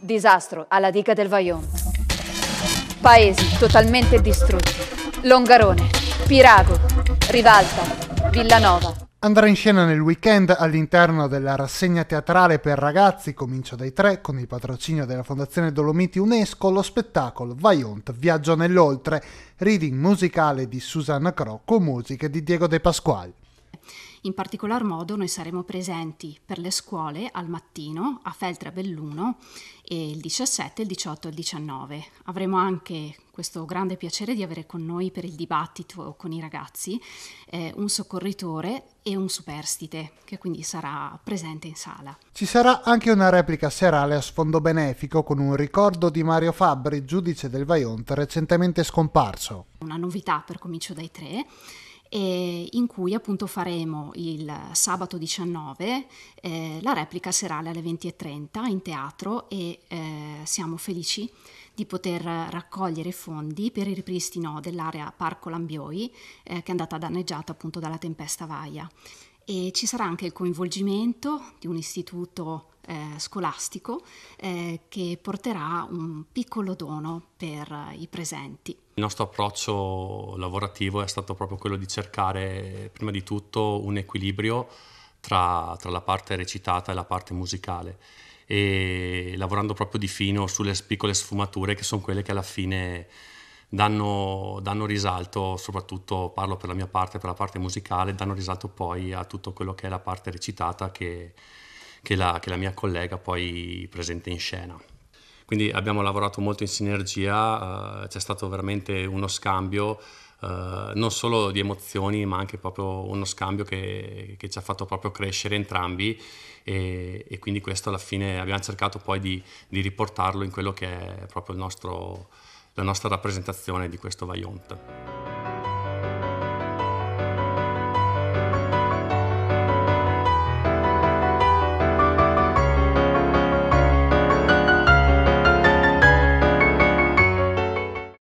Disastro alla diga del Vajont. Paesi totalmente distrutti. Longarone, Pirago, Rivalta, Villanova. Andrà in scena nel weekend all'interno della rassegna teatrale per ragazzi, Comincio dai tre, con il patrocinio della Fondazione Dolomiti UNESCO, lo spettacolo Vajont Viaggio nell'Oltre, reading musicale di Susanna Crocco, musiche di Diego De Pasquale. In particolar modo noi saremo presenti per le scuole al mattino a Feltre Belluno il 17, il 18 e il 19. Avremo anche questo grande piacere di avere con noi per il dibattito con i ragazzi eh, un soccorritore e un superstite che quindi sarà presente in sala. Ci sarà anche una replica serale a sfondo benefico con un ricordo di Mario Fabbri, giudice del Vaiont recentemente scomparso. Una novità per comincio dai tre eh, in cui appunto faremo il sabato 19 eh, la replica serale alle 20.30 in teatro e eh, siamo felici di poter raccogliere fondi per il ripristino dell'area Parco Lambioi eh, che è andata danneggiata appunto dalla tempesta Vaia e ci sarà anche il coinvolgimento di un istituto eh, scolastico eh, che porterà un piccolo dono per i presenti. Il nostro approccio lavorativo è stato proprio quello di cercare prima di tutto un equilibrio tra, tra la parte recitata e la parte musicale e lavorando proprio di fino sulle piccole sfumature che sono quelle che alla fine danno, danno, risalto, soprattutto parlo per la mia parte, per la parte musicale, danno risalto poi a tutto quello che è la parte recitata che, che, la, che la mia collega poi presenta in scena quindi abbiamo lavorato molto in sinergia, eh, c'è stato veramente uno scambio eh, non solo di emozioni ma anche proprio uno scambio che, che ci ha fatto proprio crescere entrambi e, e, quindi questo alla fine abbiamo cercato poi di, di riportarlo in quello che è proprio il nostro la nostra rappresentazione di questo Vajont.